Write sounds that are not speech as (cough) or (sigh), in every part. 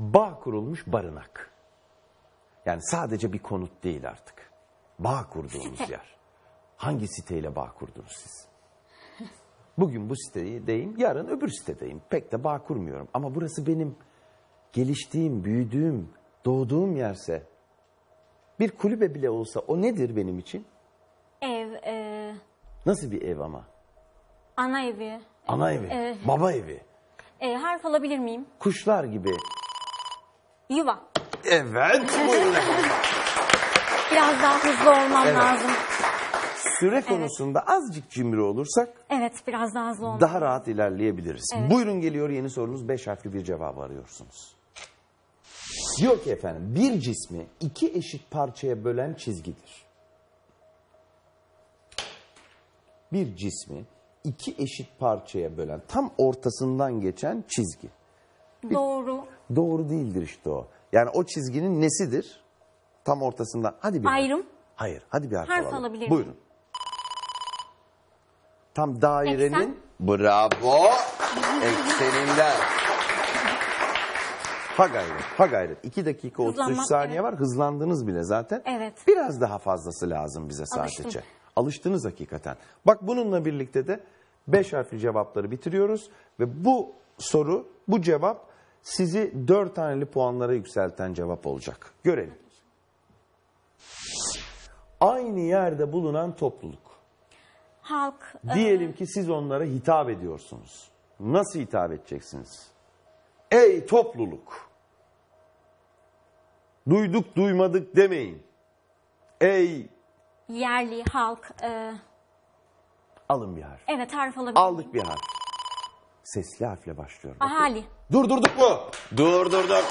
bağ kurulmuş barınak. Yani sadece bir konut değil artık. Bağ kurduğunuz (laughs) yer. Hangi siteyle bağ kurdunuz siz? Bugün bu sitedeyim, yarın öbür sitedeyim. Pek de bağ kurmuyorum. Ama burası benim geliştiğim, büyüdüğüm, doğduğum yerse bir kulübe bile olsa o nedir benim için? Ev. E... Nasıl bir ev ama? Ana evi. Ana evi, E, baba evi. E, harf alabilir miyim? Kuşlar gibi Yuva. Evet. Biraz daha hızlı olmam Evet. lazım. Süre konusunda azıcık cimri olursak Evet biraz daha hızlı olmam. daha rahat ilerleyebiliriz. Buyurun geliyor yeni sorunuz. Beş harfli bir cevap arıyorsunuz. Diyor ki efendim bir cismi iki eşit parçaya bölen çizgidir. Bir cismi iki eşit parçaya bölen tam ortasından geçen çizgi. Doğru. Doğru değildir işte o. Yani o çizginin nesidir? Tam ortasında. Hadi bir Ayrım. Hayır. Hadi bir harf, Harf alalım. alabilir miyim? Buyurun. Tam dairenin. Eksen. Bravo. Ekseninden. Ha gayret, ha gayret. 2 dakika 33 Hızlanmak, saniye evet. var. Hızlandınız bile zaten. Evet. Biraz daha fazlası lazım bize sadece. Alıştım. Alıştınız hakikaten. Bak bununla birlikte de 5 harfli cevapları bitiriyoruz. Ve bu soru, bu cevap sizi 4 haneli puanlara yükselten cevap olacak. Görelim. Aynı yerde bulunan topluluk. Halk. E, Diyelim ki siz onlara hitap ediyorsunuz. Nasıl hitap edeceksiniz? Ey topluluk! Duyduk duymadık demeyin. Ey yerli halk. E... Alın bir harf. Evet harf alabilir Aldık bir harf. Sesli harfle başlıyorum. Bakın. Ahali. Durdurduk mu? Durdurduk.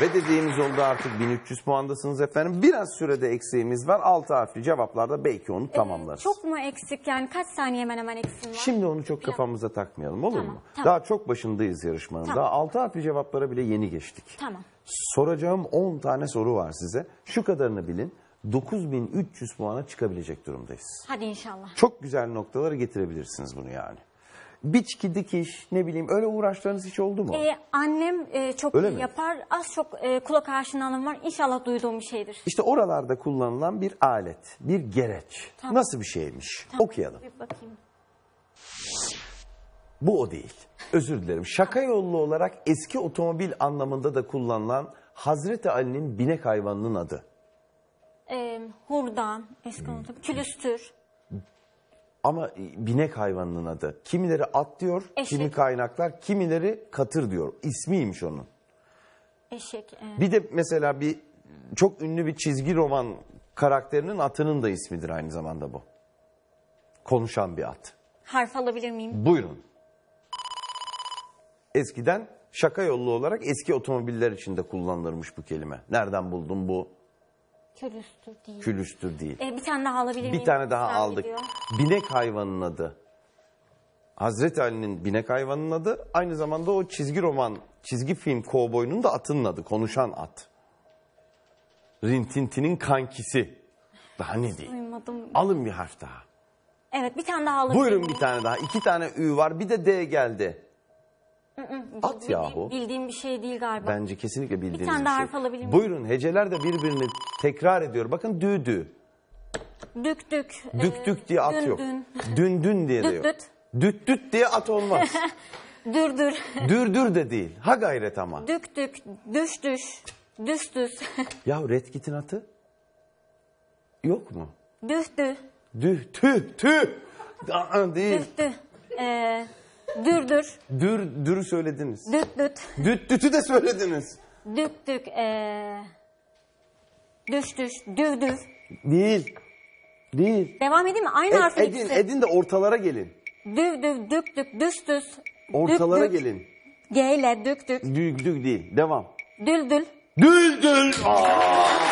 Ve dediğimiz oldu artık 1300 puandasınız efendim. Biraz sürede eksiğimiz var. 6 harfli cevaplarda belki onu e, tamamlarız. Çok mu eksik yani kaç saniye hemen hemen eksim var? Şimdi onu çok Bilmiyorum. kafamıza takmayalım olur Tamam, mu? tamam. Daha çok başındayız yarışmanın. Tamam. Daha 6 harfli cevaplara bile yeni geçtik. Tamam. Soracağım 10 tane soru var size. Şu kadarını bilin. 9300 puana çıkabilecek durumdayız. Hadi inşallah. Çok güzel noktalara getirebilirsiniz bunu yani. Biçki, dikiş, ne bileyim öyle uğraşlarınız hiç oldu mu? Ee, annem e, çok Öyle iyi mi? yapar. Az çok e, kulak aşinalığım var. İnşallah duyduğum bir şeydir. İşte oralarda kullanılan bir alet, bir gereç. Tamam. Nasıl bir şeymiş? Tamam, Okuyalım. Bir bakayım. Bu o değil. Özür dilerim. Şaka yollu olarak eski otomobil anlamında da kullanılan Hazreti Ali'nin binek hayvanının adı e, hurdan, eski unutum, hmm. külüstür. Ama e, binek hayvanının adı. Kimileri at diyor, Eşek. kimi kaynaklar, kimileri katır diyor. İsmiymiş onun. Eşek. e, Bir de mesela bir çok ünlü bir çizgi roman karakterinin atının da ismidir aynı zamanda bu. Konuşan bir at. harf alabilir miyim? Buyurun. Eskiden şaka yollu olarak eski otomobiller için de kullanılırmış bu kelime. Nereden buldun bu Külüstür değil. Külüstür değil. E, bir tane daha alabilir miyim? Bir tane daha Sen aldık. Gidiyor. Binek hayvanın adı. Hazreti Ali'nin binek hayvanının adı. Aynı zamanda o çizgi roman, çizgi film kovboyunun da atının adı. Konuşan at. Rintintin'in kankisi. Daha ne diyeyim? Duymadım. Alın bir harf daha. Evet bir tane daha alabilir Buyurun bir tane daha. İki tane Ü var bir de D geldi. At yahu. Bildiğim bir şey değil galiba. Bence kesinlikle bildiğiniz bir, tane daha şey. harf alabilir miyim? Buyurun heceler de birbirini tekrar ediyor. Bakın dü dü. Dük dük. Dük ee, dük diye at dün, yok. Dün. Dün diye de Düt yok. düt. Düt diye at olmaz. (laughs) Dür dür. Dür dür de değil. Ha gayret ama. Dük dük. Düş düş. Düş düz. (laughs) Ya Redkit'in atı yok mu? dü. Düh tüh tüh. Aa, değil. Dühtü. Ee, Dürdür. Dür, dürü söylediniz. Düt düt. Düt dütü de söylediniz. Dük dük. Ee, düş düş. Düv düv. Değil. Değil. Devam edeyim mi? Aynı harfin Ed, edin, ikisi. edin de ortalara gelin. Düv düv. Dük dük. Düş düz. Ortalara dük. gelin. G ile dük dük. Dük dük değil. Devam. Dül dül. Dül dül. Aa!